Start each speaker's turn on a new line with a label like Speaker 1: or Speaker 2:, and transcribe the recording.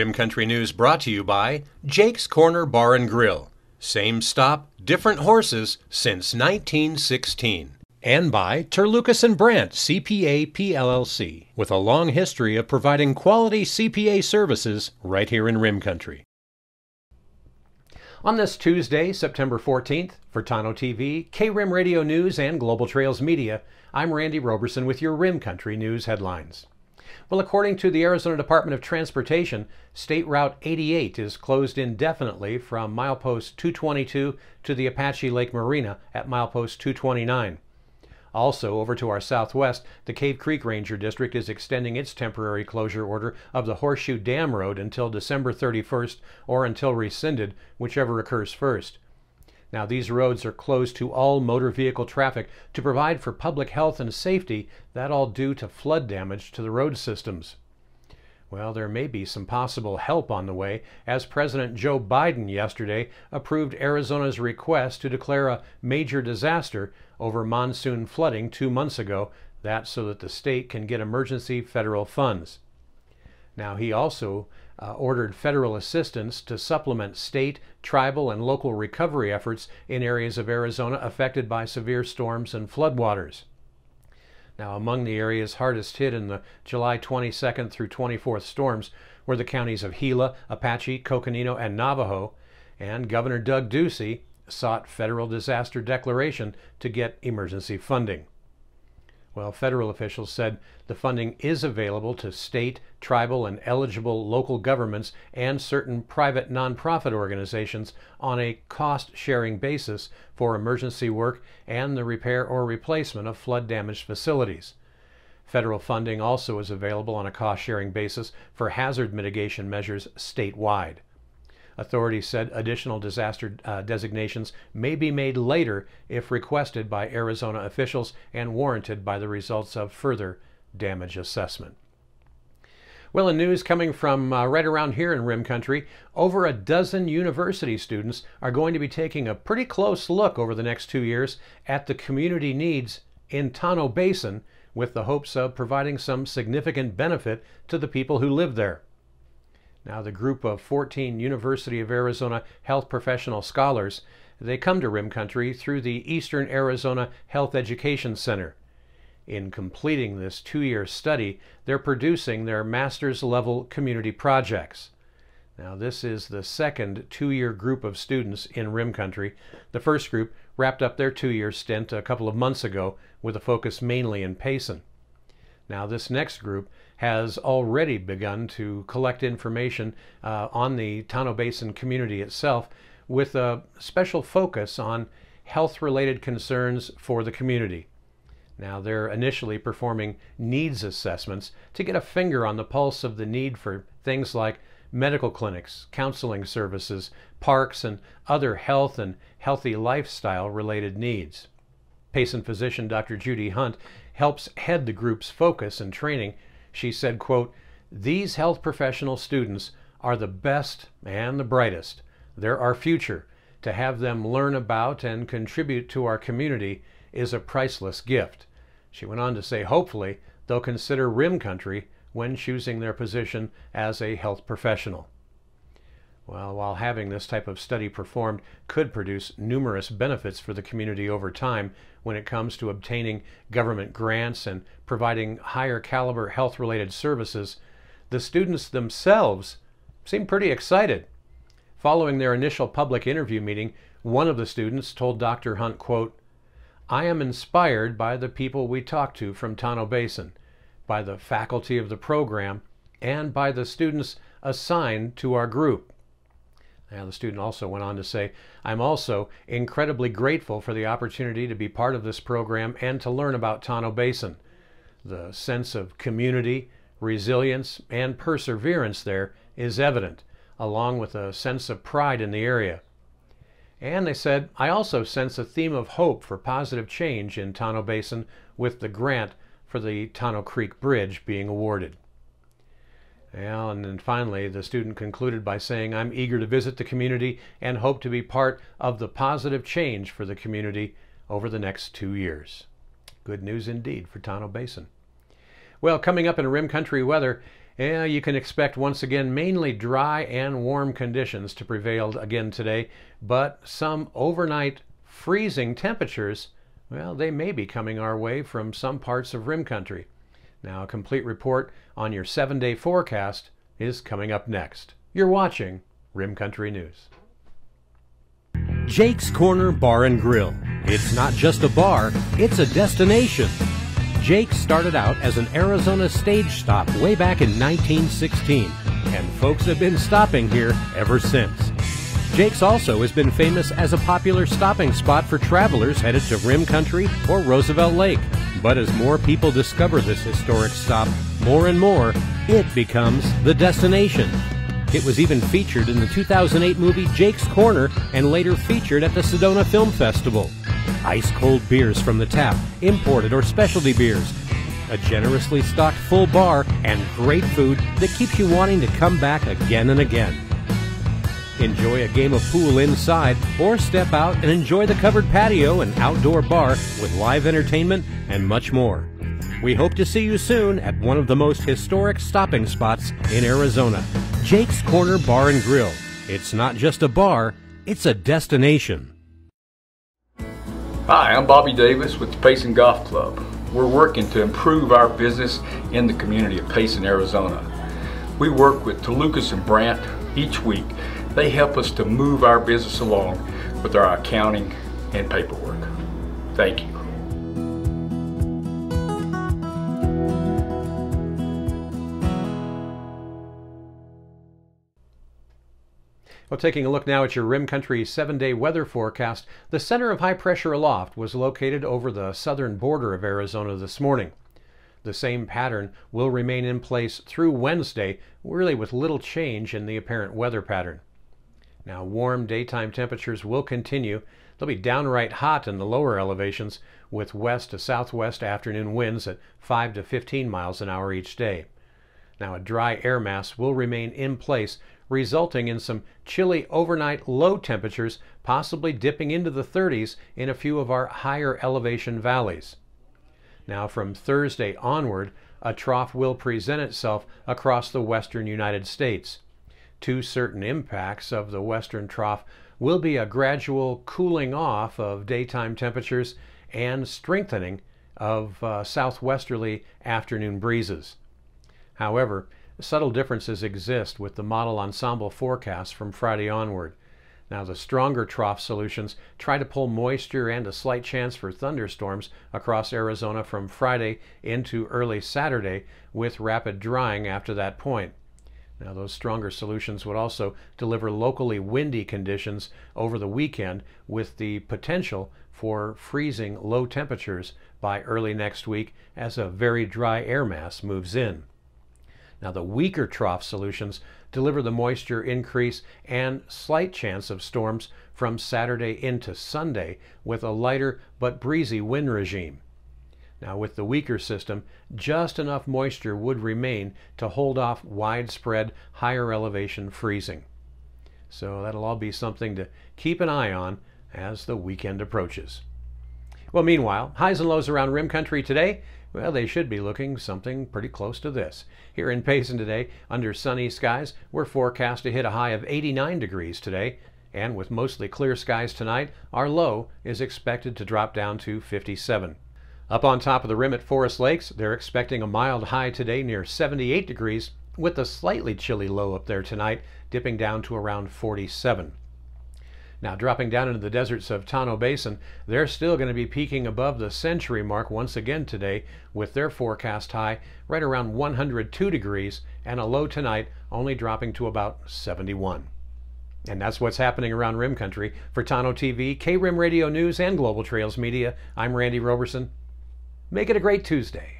Speaker 1: Rim Country News brought to you by Jake's Corner Bar and Grill. Same stop, different horses since 1916. And by Terlucas and Brandt CPA PLLC, with a long history of providing quality CPA services right here in Rim Country. On this Tuesday, September 14th, for Tano TV, KRIM Radio News, and Global Trails Media, I'm Randy Roberson with your Rim Country News headlines. Well, according to the Arizona Department of Transportation, State Route 88 is closed indefinitely from milepost 222 to the Apache Lake Marina at milepost 229. Also, over to our southwest, the Cave Creek Ranger District is extending its temporary closure order of the Horseshoe Dam Road until December 31st or until rescinded, whichever occurs first. Now, these roads are closed to all motor vehicle traffic to provide for public health and safety, that all due to flood damage to the road systems. Well, there may be some possible help on the way, as President Joe Biden yesterday approved Arizona's request to declare a major disaster over monsoon flooding two months ago, that so that the state can get emergency federal funds. Now, he also uh, ordered federal assistance to supplement state, tribal, and local recovery efforts in areas of Arizona affected by severe storms and floodwaters. Now, among the areas hardest hit in the July 22nd through 24th storms were the counties of Gila, Apache, Coconino, and Navajo, and Governor Doug Ducey sought federal disaster declaration to get emergency funding. Well, federal officials said the funding is available to state, tribal, and eligible local governments and certain private nonprofit organizations on a cost sharing basis for emergency work and the repair or replacement of flood damaged facilities. Federal funding also is available on a cost sharing basis for hazard mitigation measures statewide. Authorities said additional disaster uh, designations may be made later if requested by Arizona officials and warranted by the results of further damage assessment. Well, in news coming from uh, right around here in RIM country, over a dozen university students are going to be taking a pretty close look over the next two years at the community needs in Tano Basin with the hopes of providing some significant benefit to the people who live there. Now the group of 14 University of Arizona health professional scholars, they come to RIM country through the Eastern Arizona Health Education Center. In completing this two-year study, they're producing their master's level community projects. Now this is the second two-year group of students in RIM country. The first group wrapped up their two-year stint a couple of months ago with a focus mainly in Payson. Now, this next group has already begun to collect information uh, on the Tano Basin community itself with a special focus on health related concerns for the community. Now, they're initially performing needs assessments to get a finger on the pulse of the need for things like medical clinics, counseling services, parks, and other health and healthy lifestyle related needs. Payson physician Dr. Judy Hunt helps head the group's focus and training, she said, quote, These health professional students are the best and the brightest. They're our future. To have them learn about and contribute to our community is a priceless gift. She went on to say, hopefully, they'll consider RIM country when choosing their position as a health professional. Well, while having this type of study performed could produce numerous benefits for the community over time when it comes to obtaining government grants and providing higher caliber health related services, the students themselves seem pretty excited. Following their initial public interview meeting, one of the students told Dr. Hunt, quote, I am inspired by the people we talk to from Tano Basin, by the faculty of the program, and by the students assigned to our group the student also went on to say, I'm also incredibly grateful for the opportunity to be part of this program and to learn about Tano Basin. The sense of community, resilience, and perseverance there is evident, along with a sense of pride in the area. And they said, I also sense a theme of hope for positive change in Tano Basin with the grant for the Tano Creek Bridge being awarded. Well, and then finally, the student concluded by saying, I'm eager to visit the community and hope to be part of the positive change for the community over the next two years. Good news indeed for Tonto Basin. Well, coming up in Rim Country weather, yeah, you can expect once again mainly dry and warm conditions to prevail again today, but some overnight freezing temperatures, well, they may be coming our way from some parts of Rim Country. Now, a complete report on your seven day forecast is coming up next. You're watching Rim Country News. Jake's Corner Bar and Grill. It's not just a bar, it's a destination. Jake's started out as an Arizona stage stop way back in 1916, and folks have been stopping here ever since. Jake's also has been famous as a popular stopping spot for travelers headed to Rim Country or Roosevelt Lake. But as more people discover this historic stop, more and more, it becomes the destination. It was even featured in the 2008 movie Jake's Corner and later featured at the Sedona Film Festival. Ice cold beers from the tap, imported or specialty beers, a generously stocked full bar, and great food that keeps you wanting to come back again and again. Enjoy a game of pool inside or step out and enjoy the covered patio and outdoor bar with live entertainment and much more. We hope to see you soon at one of the most historic stopping spots in Arizona, Jake's Corner Bar and Grill. It's not just a bar, it's a destination. Hi, I'm Bobby Davis with the Payson Golf Club. We're working to improve our business in the community of Payson, Arizona. We work with Tolucas and Brant each week they help us to move our business along with our accounting and paperwork. Thank you. Well, taking a look now at your Rim Country seven day weather forecast, the center of high pressure aloft was located over the southern border of Arizona this morning. The same pattern will remain in place through Wednesday, really with little change in the apparent weather pattern. Now, warm daytime temperatures will continue. They'll be downright hot in the lower elevations with west to southwest afternoon winds at 5 to 15 miles an hour each day. Now, a dry air mass will remain in place, resulting in some chilly overnight low temperatures, possibly dipping into the 30s in a few of our higher elevation valleys. Now, from Thursday onward, a trough will present itself across the western United States. To certain impacts of the western trough will be a gradual cooling off of daytime temperatures and strengthening of uh, southwesterly afternoon breezes. However, subtle differences exist with the model ensemble forecast from Friday onward. Now, the stronger trough solutions try to pull moisture and a slight chance for thunderstorms across Arizona from Friday into early Saturday with rapid drying after that point. Now, those stronger solutions would also deliver locally windy conditions over the weekend with the potential for freezing low temperatures by early next week as a very dry air mass moves in. Now, the weaker trough solutions deliver the moisture increase and slight chance of storms from Saturday into Sunday with a lighter but breezy wind regime. Now with the weaker system, just enough moisture would remain to hold off widespread higher elevation freezing. So that'll all be something to keep an eye on as the weekend approaches. Well, meanwhile, highs and lows around rim country today, well, they should be looking something pretty close to this. Here in Payson today, under sunny skies, we're forecast to hit a high of 89 degrees today, and with mostly clear skies tonight, our low is expected to drop down to 57. Up on top of the rim at Forest Lakes, they're expecting a mild high today near 78 degrees, with a slightly chilly low up there tonight, dipping down to around 47. Now, dropping down into the deserts of Tano Basin, they're still going to be peaking above the century mark once again today, with their forecast high right around 102 degrees and a low tonight only dropping to about 71. And that's what's happening around Rim Country. For Tano TV, K Rim Radio News, and Global Trails Media, I'm Randy Roberson. Make it a great Tuesday.